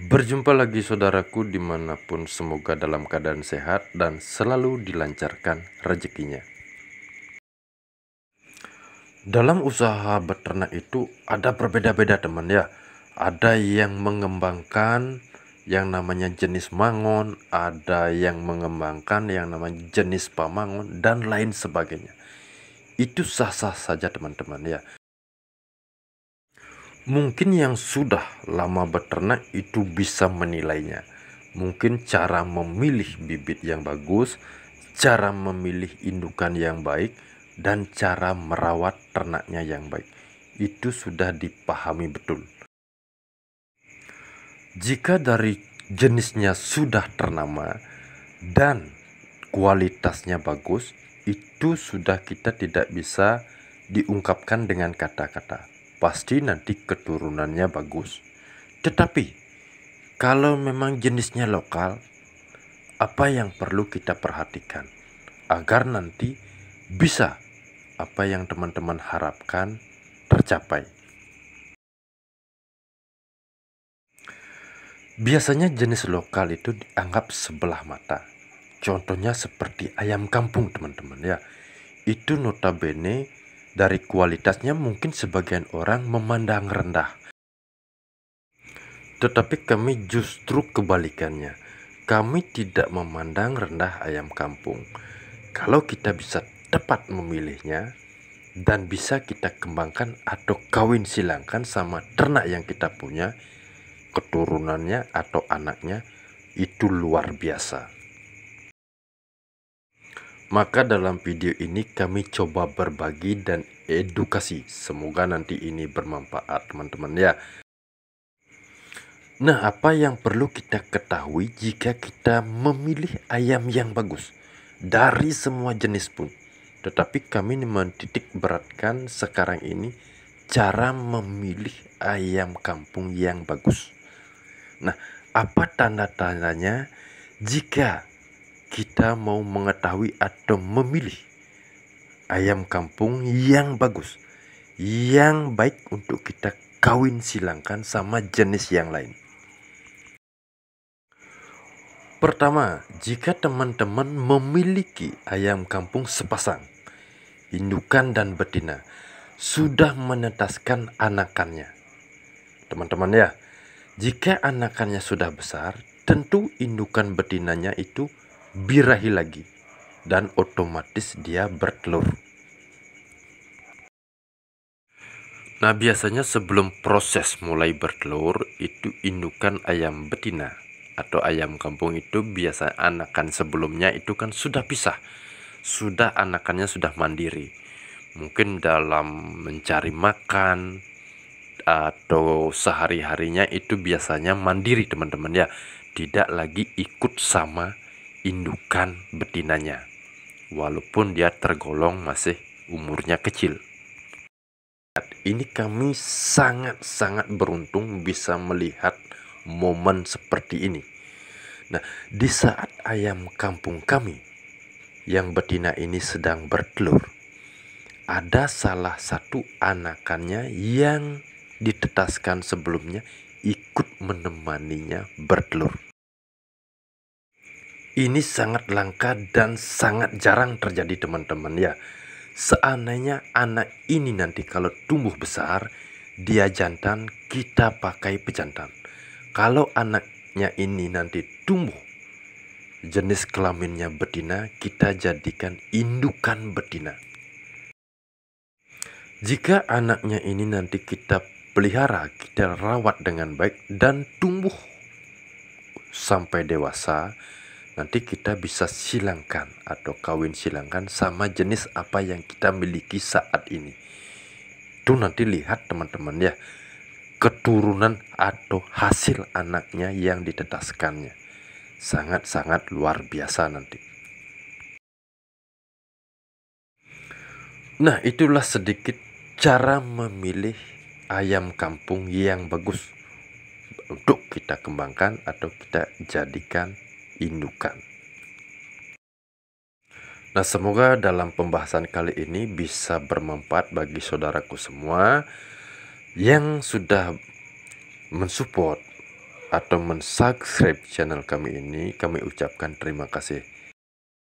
Berjumpa lagi saudaraku dimanapun semoga dalam keadaan sehat dan selalu dilancarkan rezekinya. Dalam usaha beternak itu ada berbeda-beda teman ya. Ada yang mengembangkan yang namanya jenis mangon, ada yang mengembangkan yang namanya jenis pamangon dan lain sebagainya. Itu sah-sah saja teman-teman ya mungkin yang sudah lama beternak itu bisa menilainya. Mungkin cara memilih bibit yang bagus, cara memilih indukan yang baik, dan cara merawat ternaknya yang baik. Itu sudah dipahami betul. Jika dari jenisnya sudah ternama dan kualitasnya bagus, itu sudah kita tidak bisa diungkapkan dengan kata-kata pasti nanti keturunannya bagus. Tetapi kalau memang jenisnya lokal, apa yang perlu kita perhatikan agar nanti bisa apa yang teman-teman harapkan tercapai. Biasanya jenis lokal itu dianggap sebelah mata. Contohnya seperti ayam kampung teman-teman ya. Itu notabene dari kualitasnya mungkin sebagian orang memandang rendah. Tetapi kami justru kebalikannya. Kami tidak memandang rendah ayam kampung. Kalau kita bisa tepat memilihnya dan bisa kita kembangkan atau kawin silangkan sama ternak yang kita punya, keturunannya atau anaknya itu luar biasa. Maka dalam video ini kami coba berbagi dan edukasi. Semoga nanti ini bermanfaat teman-teman ya. Nah apa yang perlu kita ketahui jika kita memilih ayam yang bagus? Dari semua jenis pun. Tetapi kami mentitik beratkan sekarang ini cara memilih ayam kampung yang bagus. Nah apa tanda-tandanya jika kita mau mengetahui atau memilih ayam kampung yang bagus, yang baik untuk kita kawin silangkan sama jenis yang lain. Pertama, jika teman-teman memiliki ayam kampung sepasang, indukan dan betina, sudah menetaskan anakannya. Teman-teman ya, jika anakannya sudah besar, tentu indukan betinanya itu birahi lagi dan otomatis dia bertelur. Nah biasanya sebelum proses mulai bertelur itu indukan ayam betina atau ayam kampung itu biasa anakan sebelumnya itu kan sudah pisah. Sudah anakannya sudah mandiri. Mungkin dalam mencari makan atau sehari-harinya itu biasanya mandiri teman-teman ya. Tidak lagi ikut sama indukan betinanya, walaupun dia tergolong masih umurnya kecil. Ini kami sangat-sangat beruntung bisa melihat momen seperti ini. Nah, di saat ayam kampung kami yang betina ini sedang bertelur, ada salah satu anakannya yang ditetaskan sebelumnya ikut menemaninya bertelur. Ini sangat langka dan sangat jarang terjadi teman-teman ya. Seandainya anak ini nanti kalau tumbuh besar, dia jantan, kita pakai pejantan. Kalau anaknya ini nanti tumbuh, jenis kelaminnya betina, kita jadikan indukan betina. Jika anaknya ini nanti kita pelihara, kita rawat dengan baik dan tumbuh sampai dewasa, nanti kita bisa silangkan atau kawin silangkan sama jenis apa yang kita miliki saat ini itu nanti lihat teman-teman ya keturunan atau hasil anaknya yang ditetaskannya sangat-sangat luar biasa nanti nah itulah sedikit cara memilih ayam kampung yang bagus untuk kita kembangkan atau kita jadikan Indukan. Nah, semoga dalam pembahasan kali ini bisa bermanfaat bagi saudaraku semua yang sudah mensupport atau mensubscribe channel kami ini. Kami ucapkan terima kasih.